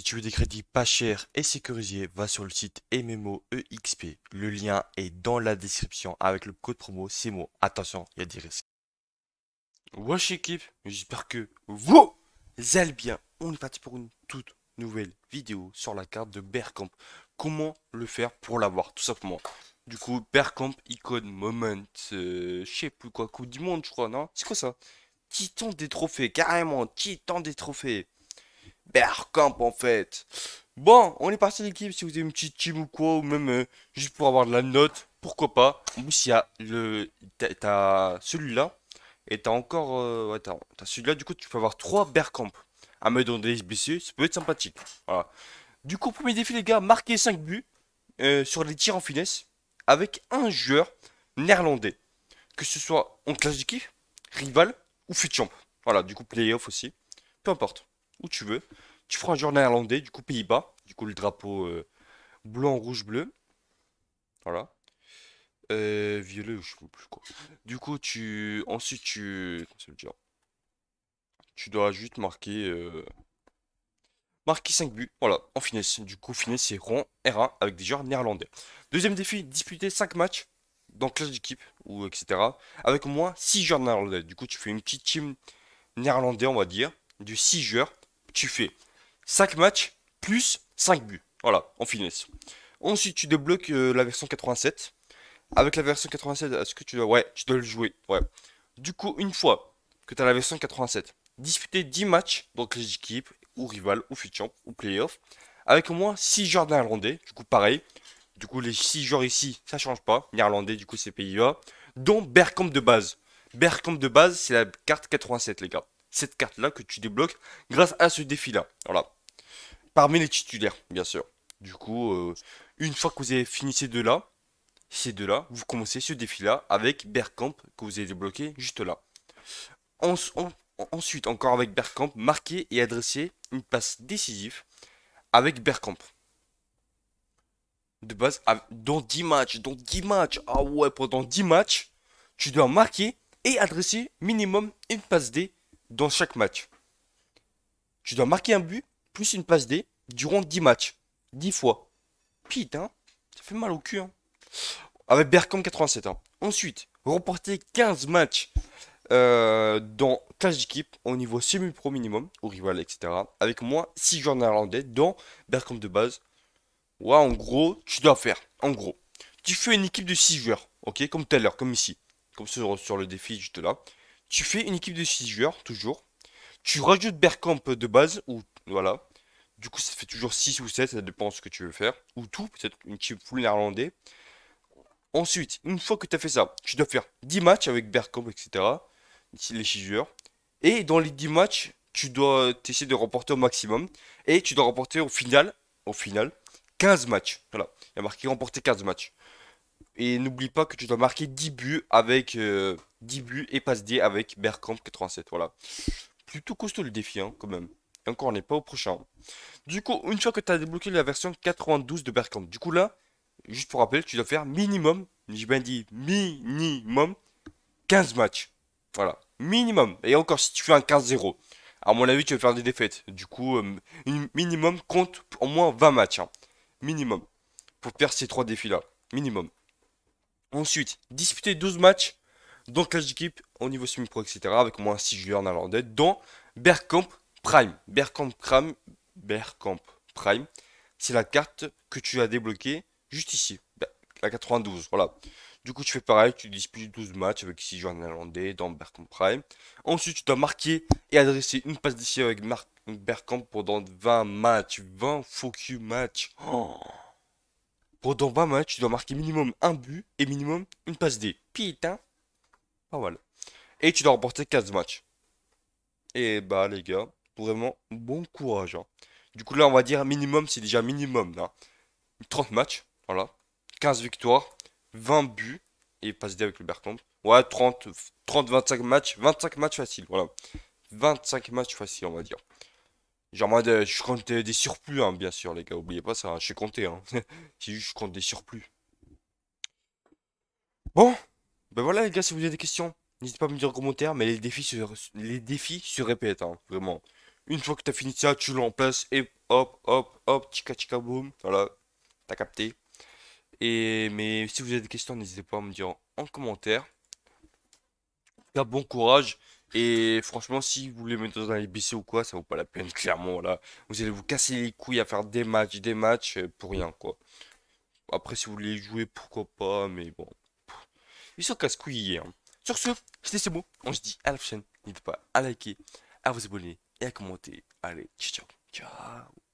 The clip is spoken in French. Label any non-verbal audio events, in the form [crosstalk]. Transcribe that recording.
Si tu veux des crédits pas chers et sécurisés, va sur le site MMOEXP. Le lien est dans la description avec le code promo CMO. Attention, il y a des risques. Wesh équipe, j'espère que vous allez bien. On est parti pour une toute nouvelle vidéo sur la carte de Bearcamp. Comment le faire pour l'avoir, tout simplement. Du coup, Bearcamp Icon Moment, euh, je sais plus quoi, coup du Monde, je crois, non C'est quoi ça Titan des trophées, carrément, Titan des trophées camp en fait. Bon, on est parti l'équipe. Si vous avez une petite team ou quoi, ou même euh, juste pour avoir de la note, pourquoi pas. Ou s'il y a le. T'as celui-là. Et t'as encore. Euh, ouais, t'as celui-là, du coup, tu peux avoir 3 Berkamp. À me dans des blessés, ça peut être sympathique. Voilà. Du coup, premier défi, les gars, marquer 5 buts euh, sur les tirs en finesse avec un joueur néerlandais. Que ce soit en classe d'équipe, rival ou futchamp. Voilà, du coup, playoff aussi. Peu importe, où tu veux tu feras un joueur néerlandais, du coup Pays-Bas, du coup le drapeau euh, blanc, rouge, bleu. Voilà. Euh, violet, je sais plus quoi. Du coup, tu. Ensuite, tu. Comment ça Tu dois juste marquer. Euh, marquer 5 buts, voilà, en finesse. Du coup, finesse, c'est rond R1 avec des joueurs néerlandais. Deuxième défi, disputer 5 matchs dans classe d'équipe, ou etc. Avec au moins 6 joueurs néerlandais. Du coup, tu fais une petite team néerlandais, on va dire, du 6 joueurs. Tu fais 5 matchs plus 5 buts. Voilà, en finesse. Ensuite, tu débloques euh, la version 87. Avec la version 87, est-ce que tu dois... Ouais, tu dois le jouer. Ouais. Du coup, une fois que tu as la version 87, disputer 10 matchs, donc les équipes, ou rivales, ou future, ou playoff, avec au moins 6 joueurs néerlandais. Du coup, pareil. Du coup, les 6 joueurs ici, ça change pas. Néerlandais, du coup, c'est Pays-Bas. Dont Berkamp de base. Berkamp de base, c'est la carte 87, les gars. Cette carte-là que tu débloques grâce à ce défi-là. Voilà les titulaires, bien sûr. Du coup, euh, une fois que vous avez fini ces deux-là, ces deux-là, vous commencez ce défi-là avec berkamp que vous avez débloqué juste là. ensuite, encore avec berkamp marquer et adresser une passe décisive avec berkamp De base, ah, dans 10 matchs, dans 10 matchs, ah ouais, pendant 10 matchs, tu dois marquer et adresser minimum une passe D dans chaque match. Tu dois marquer un but plus une passe D durant 10 matchs. 10 fois. Putain, hein. ça fait mal au cul. Hein. Avec Berkamp 87 hein. Ensuite, remporter 15 matchs euh, dans 15 équipes au niveau semi-pro minimum, au rival, etc. Avec moins 6 joueurs néerlandais dans Berkamp de base. Ouais, en gros, tu dois faire. En gros, tu fais une équipe de 6 joueurs, ok Comme tout à l'heure, comme ici. Comme sur, sur le défi juste là. Tu fais une équipe de 6 joueurs, toujours. Tu rajoutes Bergkamp de base, ou voilà, du coup, ça fait toujours 6 ou 7, ça dépend de ce que tu veux faire. Ou tout, peut-être une chip full néerlandais. Ensuite, une fois que tu as fait ça, tu dois faire 10 matchs avec Bergkamp, etc. Les joueurs. Et dans les 10 matchs, tu dois essayer de remporter au maximum. Et tu dois remporter au final, au final 15 matchs. Voilà, il y a marqué remporter 15 matchs. Et n'oublie pas que tu dois marquer 10 buts avec 10 euh, buts et passe D avec Berkamp 87. Voilà. Plutôt costaud le défi, hein, quand même. Encore, on n'est pas au prochain. Du coup, une fois que tu as débloqué la version 92 de Berkamp, du coup là, juste pour rappel, tu dois faire minimum, j'ai bien dit minimum, 15 matchs. Voilà, minimum. Et encore, si tu fais un 15-0, à mon avis, tu vas faire des défaites. Du coup, euh, minimum compte au moins 20 matchs. Hein. Minimum. Pour faire ces trois défis-là. Minimum. Ensuite, disputer 12 matchs dans Clash d'équipe au niveau semi-pro, etc. Avec au moins 6 joueurs néerlandais dans Berkamp. Prime, Berkamp Prime, Berkamp Prime, c'est la carte que tu as débloquée juste ici, la bah, 92, voilà. Du coup, tu fais pareil, tu disputes 12 matchs avec 6 joueurs néerlandais dans Berkamp Prime. Ensuite, tu dois marquer et adresser une passe d'ici avec Berkamp Bergkamp pendant 20 matchs. 20 focus matchs. Pendant 20 matchs, tu dois marquer minimum un but et minimum une passe D. Putain. Pas mal. Et tu dois remporter 15 matchs. Et eh bah, les gars, Vraiment, bon courage. Hein. Du coup, là, on va dire minimum, c'est déjà minimum. Là. 30 matchs, voilà. 15 victoires, 20 buts. Et passe pas avec le Bergkamp. Ouais, 30, 30, 25 matchs. 25 matchs faciles, voilà. 25 matchs faciles, on va dire. Genre, moi, je compte des surplus, hein, bien sûr, les gars. Oubliez pas ça, hein, je suis compté, Hein. [laughs] je compte des surplus. Bon, ben voilà, les gars, si vous avez des questions, n'hésitez pas à me dire en commentaire. Mais les défis se, les défis se répètent, vraiment. Une fois que tu as fini ça, tu l'emplaces et hop, hop, hop, tchika tchika boum. Voilà, t'as capté. Et mais si vous avez des questions, n'hésitez pas à me dire en, commentaire. Là, bon courage. Et franchement, si vous voulez mettre dans les BC ou quoi, ça vaut pas la peine, clairement. Là, vous allez vous casser les couilles à faire des matchs, des matchs euh, pour rien, quoi. Après, si vous voulez jouer, pourquoi pas, mais bon. Ils sont casse-couilles. Hein. Sur ce, c'était c'est On se dit à la prochaine. N'hésitez pas à liker, à vous abonner et à commenter. Allez, ciao, ciao.